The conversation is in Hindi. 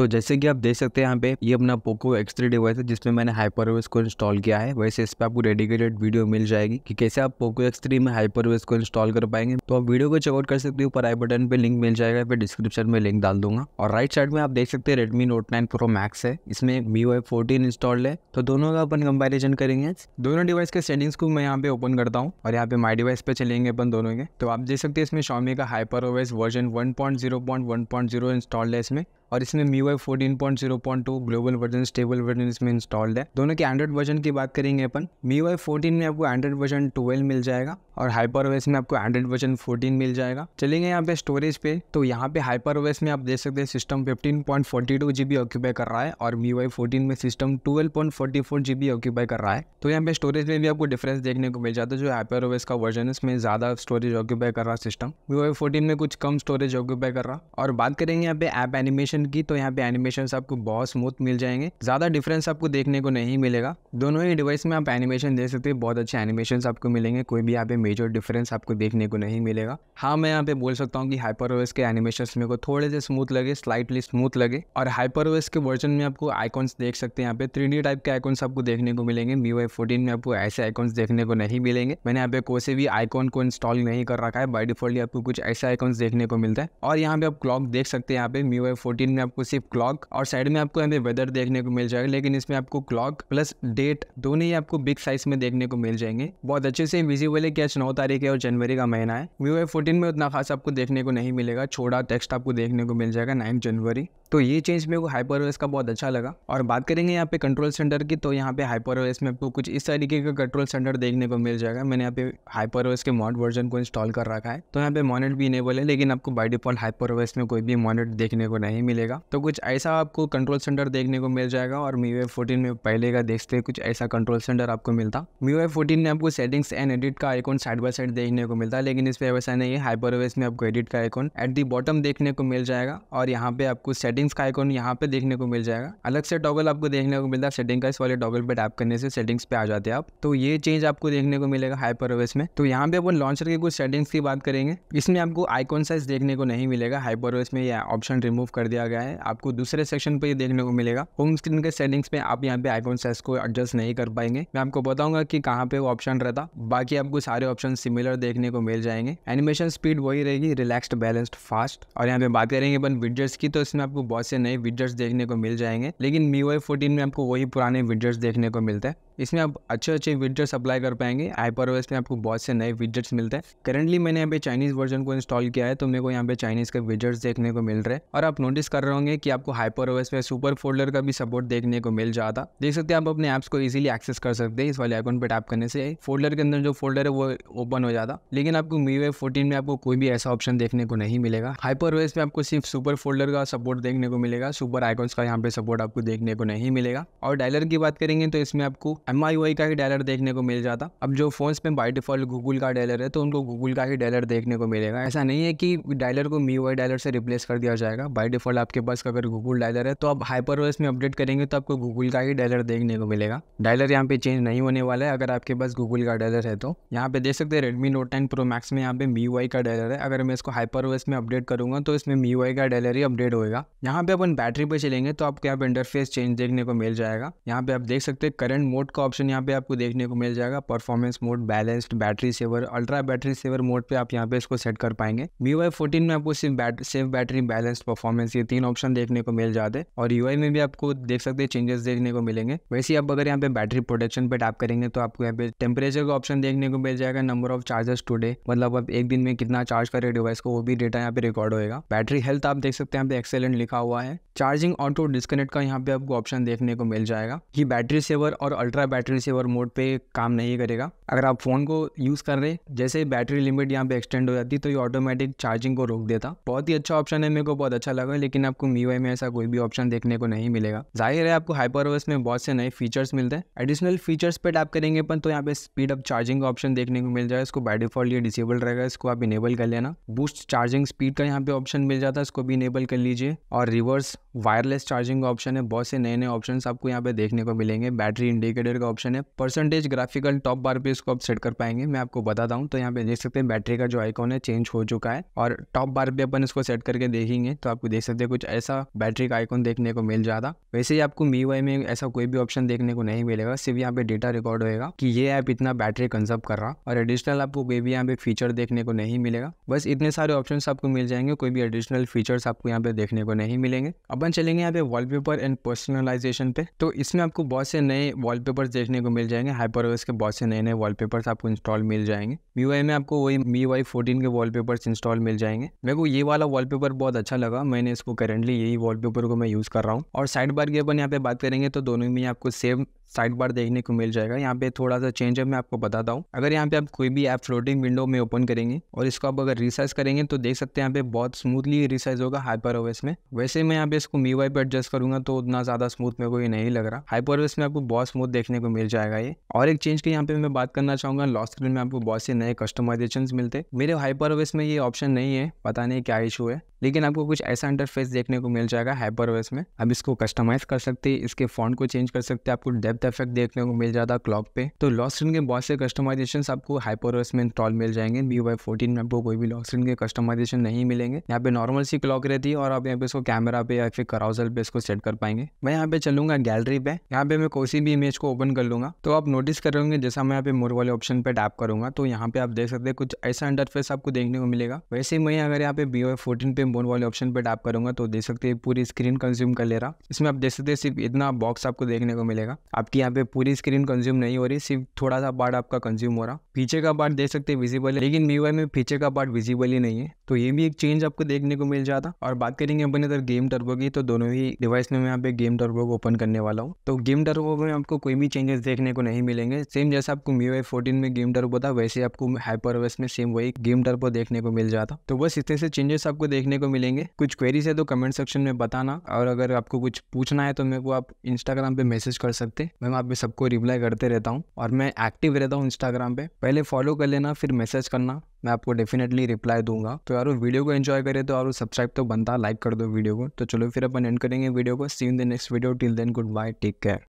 तो जैसे कि आप देख सकते हैं यहाँ पे ये अपना पोको एक्स थ्री डिवाइस है जिसमें मैंने ओवेस को इंस्टॉल किया है वैसे इस पर आपको डेडिकेटेड वीडियो मिल जाएगी कि कैसे आप पोको एक्स थ्री में हाइपरवेस को इंस्टॉल कर पाएंगे तो आप वीडियो को चेकआउट कर सकते हो ऊपर आई बटन पे लिंक मिल जाएगा फिर डिस्क्रिप्शन में लिंक डाल दूंगा और राइट साइड में आप देख सकते हैं Redmi Note nine Pro Max है इसमें मी वाई फोर्टीन इंस्टॉल्ड है तो दोनों का अपन कंपेरिजन करेंगे दोनों डिवाइस के सेटिंग्स को मैं यहाँ पे ओपन करता हूँ और यहाँ पे माई डिवाइस पे चलेंगे अपन दोनों के तो आप देख सकते हैं इसमें शॉमी का hyper version one point zero point one point zero installed है इसमें और इसमें MIUI fourteen point zero point two global version stable version इसमें इंस्टॉल्ड है दोनों के एंड्रॉइड वर्जन की बात करेंगे अपन मी वाई फोर्टीन में आपको एंड्रॉइड वर्जन ट्वेल्व मिल जाएगा और हाइपर ओएस में आपको एंड्रॉइड वर्जन फोर्टीन मिल जाएगा चलेंगे यहाँ पे स्टोरेज पे तो यहाँ पे हाइपर ओएस में आप देख सकते हैं system fifteen point forty two GB occupy कर रहा है और मी वाई फोर्टीन में system point forty G GB occupy कर रहा है तो यहाँ पे स्टोरेज में भी आपको डिफरेंस देखने को मिल जाता है जो हाइपर ओएस का वर्जन है इसमें ज़्यादा स्टोरेज ऑक्यूपाई कर रहा है सिस्टम मी वाई फोर्टीन में कुछ कम स्टोरेज ऑक्यूपाई कर रहा और बात करेंगे यहाँ पे ऐप एनिमेशन एनिमेशन की तो यहाँ पे एनिमेशन आपको बहुत स्मूथ मिल जाएंगे ज़्यादा डिफरेंस आपको देखने को नहीं मिलेगा दोनों ही डिवाइस में आप एनिमेशन देख सकते हैं बहुत अच्छे एनिमेशन आपको मिलेंगे कोई भी यहाँ पे मेजर डिफरेंस आपको देखने को नहीं मिलेगा हाँ मैं यहाँ पे बोल सकता हूँ कि हाइपर ओएस के एनिमेशन मेरे को थोड़े से स्मूथ लगे स्लाइटली स्मूथ लगे और हाइपर ओएस के वर्जन में आपको आइकॉन्स देख सकते हैं यहाँ पे थ्री टाइप के आइकॉन्स आपको देखने को मिलेंगे मी वाई में आपको ऐसे आइकॉन्स देखने को नहीं मिलेंगे मैंने यहाँ पे कोई से भी आइकॉन को इंस्टॉल नहीं कर रखा है बाई डिफॉल्ट आपको कुछ ऐसे आइकॉन्स देखने को मिलता है और यहाँ पे आप क्लॉक देख सकते हैं यहाँ पे मी वाई स्क्रीन में आपको सिर्फ क्लॉक और साइड में आपको यहाँ पे वेदर देखने को मिल जाएगा लेकिन इसमें आपको क्लॉक प्लस डेट दोनों ही आपको बिग साइज में देखने को मिल जाएंगे बहुत अच्छे से विजिबल है क्या नौ तारीख है और जनवरी का महीना है वी वाई फोर्टीन में उतना खास आपको देखने को नहीं मिलेगा छोटा टेक्स्ट आपको देखने को मिल जाएगा नाइन जनवरी तो ये चेंज मेरे को हाइपर ओएस का बहुत अच्छा लगा और बात करेंगे यहाँ पे कंट्रोल सेंटर की तो यहाँ पे हाइपर ओएस में आपको कुछ इस तरीके का कंट्रोल सेंटर देखने को मिल जाएगा मैंने यहाँ पे हाइपर ओएस के मॉड वर्जन को इंस्टॉल कर रखा है तो यहाँ पे मॉनिट भी इनेबल है लेकिन आपको बाई डिफॉल्ट हाइपर ओएस में कोई भी मॉनिट देखने को नहीं मिलेगा मिलेगा तो कुछ ऐसा आपको कंट्रोल सेंटर देखने को मिल जाएगा और मी फोर्टीन में पहले का देखते कुछ ऐसा कंट्रोल सेंटर आपको मिलता मी फोर्टीन में आपको सेटिंग्स एंड एडिट का आइकॉन साइड बाय साइड देखने को मिलता है लेकिन इस पर वैसा नहीं है हाइपर हाइपरवेस में आपको एडिट का आइकॉन एट दी बॉटम देखने को मिल जाएगा और यहाँ पे आपको सेटिंग्स का आइकॉन यहाँ पे देखने को मिल जाएगा अलग से टॉगल आपको देखने को मिलता है सेटिंग का इस वाले टॉगल पे टैप करने से सेटिंग्स पे आ जाते हैं आप तो ये चेंज आपको देखने को मिलेगा हाइपर हाइपरवेस में तो यहाँ पे अपन लॉन्चर के कुछ सेटिंग्स की बात करेंगे इसमें आपको आइकॉन साइज देखने को नहीं मिलेगा हाइपर हाइपरवेस में यह ऑप्शन रिमूव कर दिया गया है आपको दूसरे सेक्शन पर ये देखने को मिलेगा होम स्क्रीन के सेटिंग्स में आप यहाँ पे आईकॉन साइज को एडजस्ट नहीं कर पाएंगे मैं आपको बताऊंगा कि कहाँ पे वो ऑप्शन रहता बाकी आपको सारे ऑप्शन सिमिलर देखने को मिल जाएंगे एनिमेशन स्पीड वही रहेगी रिलैक्सड बैलेंस्ड फास्ट और यहाँ पे बात करेंगे अपन विडजर्स की तो इसमें आपको बहुत से नए विडजर्स देखने को मिल जाएंगे लेकिन मी वाई फोर्टीन में आपको वही पुराने विडजर्स देखने को मिलते हैं इसमें आप अच्छे अच्छे विडजेट्स अप्लाई कर पाएंगे हाइपरवेस में आपको बहुत से नए विडजेट्स मिलते हैं करेंटली मैंने यहाँ पे चाइनीज़ वर्जन को इंस्टॉल किया है तो मेरे को यहाँ पे चाइनीज़ के विडजेट्स देखने को मिल रहे हैं और आप नोटिस कर रहे होंगे कि आपको हाइपरवेस में सुपर फोल्डर का भी सपोर्ट देखने को मिल जाता देख सकते हैं आप अपने ऐप्स को इजिली एक्सेस कर सकते हैं इस वाले अकाउंट पर टैप करने से फोल्डर के अंदर जो फोल्डर है वो ओपन हो जाता लेकिन आपको मी वे फोर्टीन में आपको कोई भी ऐसा ऑप्शन देखने को नहीं मिलेगा हाइपर ओवेस में आपको सिर्फ सुपर फोल्डर का सपोर्ट देखने को मिलेगा सुपर आइकॉन्स का यहाँ पे सपोर्ट आपको देखने को नहीं मिलेगा और डायलर की बात करेंगे तो इसमें आपको एम आई का ही डायलर देखने को मिल जाता अब जो फोन में बाई डिफ़ॉल्ट गूगल का डायलर है तो उनको गूगल का ही डायलर देखने को मिलेगा ऐसा नहीं है कि डायलर को मी वाई डायलर से रिप्लेस कर दिया जाएगा बाई डिफ़ॉल्ट आपके पास अगर गूगल डायलर है तो आप हाइपर में अपडेट करेंगे तो आपको गूगल का ही डायलर देखने को मिलेगा डायलर यहाँ पे चेंज नहीं होने वाला है अगर आपके पास गूगल का डायलर है तो यहाँ पे देख सकते हैं Redmi note ten pro max में यहाँ पे मी वाई का डायलर है अगर मैं इसको हाइपर में अपडेट करूंगा तो इसमें मी वाई का डायलर ही अपडेट होगा यहाँ पे अपन बैटरी पे चलेंगे तो आपको यहाँ पे इंटरफेस चेंज देखने को मिल जाएगा यहाँ पे आप देख सकते हैं करंट मोड का ऑप्शन यहाँ पे आपको देखने को मिल जाएगा performance mode balanced battery saver ultra battery saver mode पे आप यहाँ पे इसको सेट कर पाएंगे वी वाई फोर्टीन में आपको सिर्फ बैट, सेफ बैटरी बैलेंस्ड परफॉर्मेंस ये तीन ऑप्शन देखने को मिल जाते हैं और यू में भी आपको देख सकते हैं चेंजेस देखने को मिलेंगे वैसे आप अगर यहाँ पे बैटरी प्रोटेक्शन पे टैप करेंगे तो आपको यहाँ पे टेम्परेचर का ऑप्शन देखने को मिल जाएगा नंबर ऑफ चार्जेस टूडे मतलब आप एक दिन में कितना चार्ज करे डिवाइस को वो भी डेटा यहाँ पे रिकॉर्ड होगा बैटरी हेल्थ आप देख सकते हैं यहाँ पे एक्सेलेंट लिखा हुआ है चार्जिंग ऑटो डिस्कनेक्ट का यहाँ पे आपको ऑप्शन देखने को मिल जाएगा ये बैटरी सेवर और अल्ट्रा बैटरी सेवर मोड पे काम नहीं करेगा अगर आप फ़ोन को यूज़ कर रहे जैसे बैटरी लिमिट यहाँ पे एक्सटेंड हो जाती तो ये ऑटोमेटिक चार्जिंग को रोक देता बहुत ही अच्छा ऑप्शन है मेरे को बहुत अच्छा लगा लेकिन आपको मी में ऐसा कोई भी ऑप्शन देखने को नहीं मिलेगा जाहिर है आपको हाइपरवर्स में बहुत से नए फीचर्स मिलते हैं एडिशनल फीचर्स पे टैप करेंगे अपन तो यहाँ पे स्पीड अप चार्जिंग का ऑप्शन देखने को मिल जाएगा इसको बाय डिफॉल्ट ये डिसेबल रहेगा इसको आप इनेबल कर लेना बूस्ट चार्जिंग स्पीड का यहाँ पे ऑप्शन मिल जाता है इसको भी इनेबल कर लीजिए और रिवर्स वायरलेस चार्जिंग का ऑप्शन है बहुत से नए नए ऑप्शन आपको यहाँ पे देखने को मिलेंगे बैटरी इंडिकेटर कैलकुलेटर का ऑप्शन है परसेंटेज ग्राफिकल टॉप बार पे इसको आप सेट कर पाएंगे मैं आपको बताता हूँ तो यहाँ पे देख सकते हैं बैटरी का जो आइकॉन है चेंज हो चुका है और टॉप बार पे अपन इसको सेट करके देखेंगे तो आपको देख सकते हैं कुछ ऐसा बैटरी का आइकॉन देखने को मिल जाता वैसे ही आपको मी में ऐसा कोई भी ऑप्शन देखने को नहीं मिलेगा सिर्फ यहाँ पे डेटा रिकॉर्ड होगा की ये ऐप इतना बैटरी कंजर्व कर रहा और एडिशनल आपको कोई भी यहाँ पे फीचर देखने को नहीं मिलेगा बस इतने सारे ऑप्शन आपको मिल जाएंगे कोई भी एडिशनल फीचर्स आपको यहाँ पे देखने को नहीं मिलेंगे अपन चलेंगे यहाँ पे वॉलपेपर एंड पर्सनलाइजेशन पे तो इसमें आपको बहुत से नए वॉलपेपर वॉलपेपर्स देखने को मिल जाएंगे हाइपर के बहुत से नए नए वॉलपेपर्स आपको इंस्टॉल मिल जाएंगे वी में आपको वही मी वाई फोर्टीन के वॉलपेपर्स इंस्टॉल मिल जाएंगे मेरे को ये वाला वॉलपेपर बहुत अच्छा लगा मैंने इसको करेंटली यही वॉलपेपर को मैं यूज़ कर रहा हूँ और साइड बार की अपन यहाँ पे बात करेंगे तो दोनों में आपको सेम साइड बार देखने को मिल जाएगा यहाँ पे थोड़ा सा चेंज है मैं आपको बताता हूँ अगर यहाँ पे आप कोई भी ऐप फ्लोटिंग विंडो में ओपन करेंगे और इसको आप अगर रिसाइज करेंगे तो देख सकते हैं यहाँ पे बहुत स्मूथली रिसाइज होगा हाइपर ओवेस में वैसे मैं यहाँ पे इसको मी वाई पे एडजस्ट करूंगा तो उतना ज्यादा स्मूथ मेरे को ये नहीं लग रहा हाइपर ओवेस में आपको बहुत स्मूथ देखने को मिल जाएगा ये और एक चेंज की यहाँ पे मैं बात करना चाहूंगा लॉस्ट स्क्रीन में आपको बहुत से नए नए कस्टमाइजेशन मिलते मेरे हाइपर में ये ऑप्शन नहीं है पता नहीं क्या इशू है लेकिन आपको कुछ ऐसा इंटरफेस देखने को मिल जाएगा हाइपरवेस में आप इसको कस्टमाइज कर सकते हैं इसके फॉन्ट को चेंज कर सकते हैं आपको डेप्थ इफेक्ट देखने को मिल जाता क्लॉक पे तो लॉक स्क्रीन के बहुत से कस्टमाइजेशन आपको ओएस में इंस्टॉल मिल जाएंगे बी वाई फोर्टीन में आपको कोई भी लॉक स्क्रीन के कस्टमाइजेशन नहीं मिलेंगे यहाँ पे नॉर्मल सी क्लॉक रहती है और आप यहाँ पे इसको कैमरा पे या फिर कराउजल पे इसको सेट कर पाएंगे मैं यहाँ पे चलूंगा गैलरी पे यहाँ पे मैं कोई भी इमेज को ओपन कर लूंगा तो आप नोटिस कर रहे जैसा मैं यहाँ पे मोर वाले ऑप्शन पे टैप करूंगा तो यहाँ पे आप देख सकते हैं कुछ ऐसा इंटरफेस आपको देखने को मिलेगा वैसे ही मैं अगर यहाँ पे बी वाई फोर्टीन पे बोन वाले ऑप्शन पे टैप करूंगा तो देख सकते हैं पूरी स्क्रीन कंज्यूम कर ले रहा इसमें आप देख सकते हैं सिर्फ इतना बॉक्स आपको देखने को मिलेगा आपकी यहाँ पे पूरी स्क्रीन कंज्यूम नहीं हो रही सिर्फ थोड़ा सा पार्ट आपका कंज्यूम हो रहा पीछे का पार्ट देख सकते हैं विजिबल है लेकिन मीवाई में पीछे का पार्ट विजिबल ही नहीं है तो ये भी एक चेंज आपको देखने को मिल जाता और बात करेंगे अपने अगर गेम टर्बो की तो दोनों ही डिवाइस में यहाँ पे गेम टर्बो को ओपन करने वाला हूँ तो गेम टर्बो में आपको कोई भी चेंजेस देखने को नहीं मिलेंगे सेम जैसे आपको मीवाई फोर्टीन में गेम टर्बो था वैसे आपको हाइपरवेस में सेम वही गेम टर्बो देखने को मिल जाता तो बस इतने से चेंजेस आपको देखने को मिलेंगे कुछ क्वेरीज है तो कमेंट सेक्शन में बताना और अगर आपको कुछ पूछना है तो मेरे को आप इंस्टाग्राम पे मैसेज कर सकते हैं मैं आप पे सबको रिप्लाई करते रहता हूँ और मैं एक्टिव रहता हूँ इंस्टाग्राम पे पहले फॉलो कर लेना फिर मैसेज करना मैं आपको डेफिनेटली रिप्लाई दूंगा तो यार वीडियो को एंजॉय करे तो और सब्सक्राइब तो बनता लाइक कर दो वीडियो को तो चलो फिर अपन एंड करेंगे वीडियो को see in the next video till then goodbye take care